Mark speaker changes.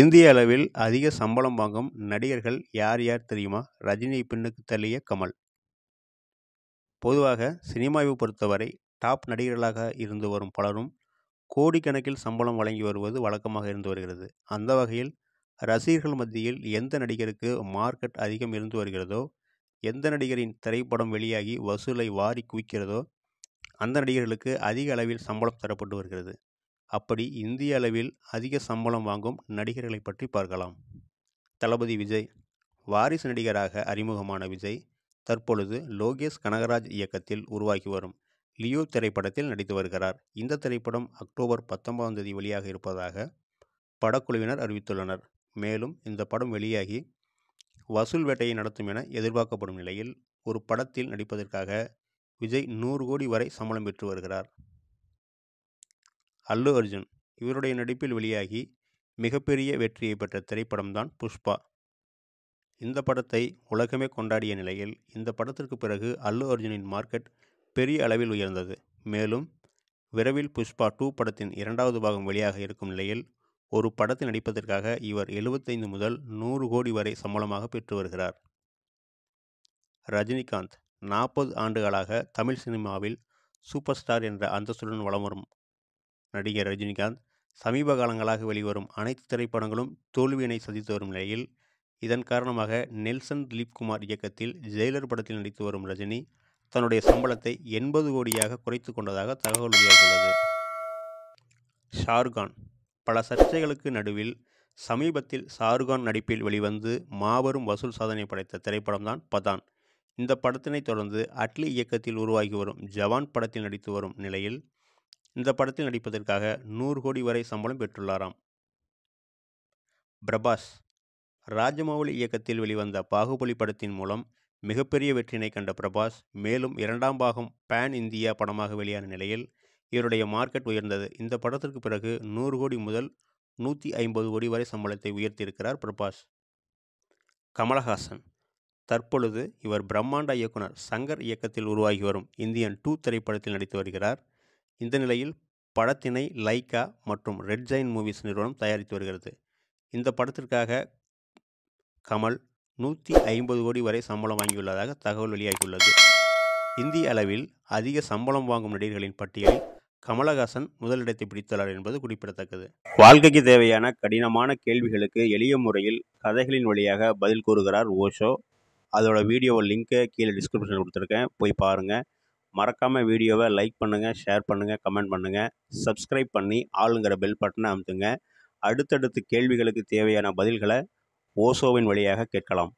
Speaker 1: இந்திய அளவில் அதிக சம்பளம் வாங்கும் நடிகர்கள் யார் யார் தெரியுமா ரஜினி பின்னுக்கு தள்ளிய கமல் பொதுவாக சினிமாவை பொறுத்தவரை டாப் நடிகர்களாக இருந்து வரும் பலரும் கோடிக்கணக்கில் சம்பளம் வழங்கி வருவது வழக்கமாக இருந்து வருகிறது அந்த வகையில் ரசிகர்கள் மத்தியில் எந்த நடிகருக்கு மார்க்கெட் அதிகம் இருந்து வருகிறதோ எந்த நடிகரின் திரைப்படம் வெளியாகி வசூலை வாரி குவிக்கிறதோ அந்த நடிகர்களுக்கு அதிக அளவில் சம்பளம் தரப்பட்டு வருகிறது அப்படி இந்திய அளவில் அதிக சம்பளம் வாங்கும் நடிகர்களை பற்றி பார்க்கலாம் தளபதி விஜய் வாரிசு நடிகராக அறிமுகமான விஜய் தற்பொழுது லோகேஷ் கனகராஜ் இயக்கத்தில் உருவாகி வரும் லியோ திரைப்படத்தில் நடித்து வருகிறார் இந்த திரைப்படம் அக்டோபர் பத்தொன்பதாம் தேதி வெளியாக இருப்பதாக படக்குழுவினர் அறிவித்துள்ளனர் மேலும் இந்த படம் வெளியாகி வசூல் வேட்டையை நடத்தும் என எதிர்பார்க்கப்படும் நிலையில் ஒரு படத்தில் நடிப்பதற்காக விஜய் நூறு கோடி வரை சம்பளம் பெற்று வருகிறார் அல்லு அர்ஜுன் இவருடைய நடிப்பில் வெளியாகி மிகப்பெரிய வெற்றியை பெற்ற திரைப்படம்தான் புஷ்பா இந்த படத்தை உலகமே கொண்டாடிய நிலையில் இந்த படத்திற்கு பிறகு அல்லு அர்ஜுனின் மார்க்கெட் பெரிய அளவில் உயர்ந்தது மேலும் விரைவில் புஷ்பா டூ படத்தின் இரண்டாவது பாகம் வெளியாக இருக்கும் நிலையில் ஒரு படத்தில் நடிப்பதற்காக இவர் எழுபத்தைந்து முதல் நூறு கோடி வரை சம்பளமாக பெற்று வருகிறார் ரஜினிகாந்த் நாற்பது ஆண்டுகளாக தமிழ் சினிமாவில் சூப்பர் ஸ்டார் என்ற அந்தஸ்துடன் வலம் வரும் நடிகர் ரஜினிகாந்த் சமீப காலங்களாக வெளிவரும் அனைத்து திரைப்படங்களும் தோல்வியினை சந்தித்து வரும் நிலையில் இதன் காரணமாக நெல்சன் திலீப் குமார் இயக்கத்தில் ஜெயிலர் படத்தில் நடித்து வரும் ரஜினி தன்னுடைய சம்பளத்தை எண்பது கோடியாக குறைத்து கொண்டதாக தகவல் வெளியாகியுள்ளது ஷாருகான் பல சர்ச்சைகளுக்கு நடுவில் சமீபத்தில் ஷாருகான் நடிப்பில் வெளிவந்து மாபெரும் வசூல் சாதனை படைத்த திரைப்படம்தான் பதான் இந்த படத்தினை தொடர்ந்து அட்லி இயக்கத்தில் உருவாகி வரும் ஜவான் படத்தில் நடித்து வரும் நிலையில் இந்த படத்தில் நடிப்பதற்காக நூறு கோடி வரை சம்பளம் பெற்றுள்ளாராம் பிரபாஸ் ராஜமௌலி இயக்கத்தில் வெளிவந்த பாகுபலி படத்தின் மூலம் மிகப்பெரிய வெற்றினை கண்ட பிரபாஸ் மேலும் இரண்டாம் பாகம் பேன் இந்தியா படமாக வெளியான நிலையில் இவருடைய மார்க்கெட் உயர்ந்தது இந்த படத்திற்கு பிறகு நூறு கோடி முதல் நூற்றி ஐம்பது கோடி வரை சம்பளத்தை உயர்த்தியிருக்கிறார் பிரபாஸ் கமலஹாசன் தற்பொழுது இவர் பிரம்மாண்ட இயக்குனர் சங்கர் இயக்கத்தில் உருவாகி வரும் இந்தியன் டூ திரைப்படத்தில் நடித்து வருகிறார் இந்த நிலையில் படத்தினை லைக்கா மற்றும் ரெட் ஜைன் மூவிஸ் நிறுவனம் தயாரித்து வருகிறது இந்த படத்திற்காக கமல் நூற்றி ஐம்பது கோடி வரை சம்பளம் வாங்கியுள்ளதாக தகவல் வெளியாகியுள்ளது இந்திய அளவில் அதிக சம்பளம் வாங்கும் நடிகர்களின் பட்டியலில் கமலஹாசன் முதலிடத்தை பிடித்துள்ளார் என்பது குறிப்பிடத்தக்கது வாழ்க்கைக்கு தேவையான கடினமான கேள்விகளுக்கு எளிய முறையில் கதைகளின் வழியாக பதில் கூறுகிறார் ஓஷோ அதோட வீடியோ லிங்க்கை கீழே டிஸ்கிரிப்ஷனில் கொடுத்துருக்கேன் போய் பாருங்கள் மறக்காமல் வீடியோவை லைக் பண்ணுங்கள் ஷேர் பண்ணுங்கள் கமெண்ட் பண்ணுங்கள் சப்ஸ்கிரைப் பண்ணி ஆளுங்கிற பெல் பட்டனை அமுத்துங்க அடுத்தடுத்து கேள்விகளுக்கு தேவையான பதில்களை ஓசோவின் வழியாக கேட்கலாம்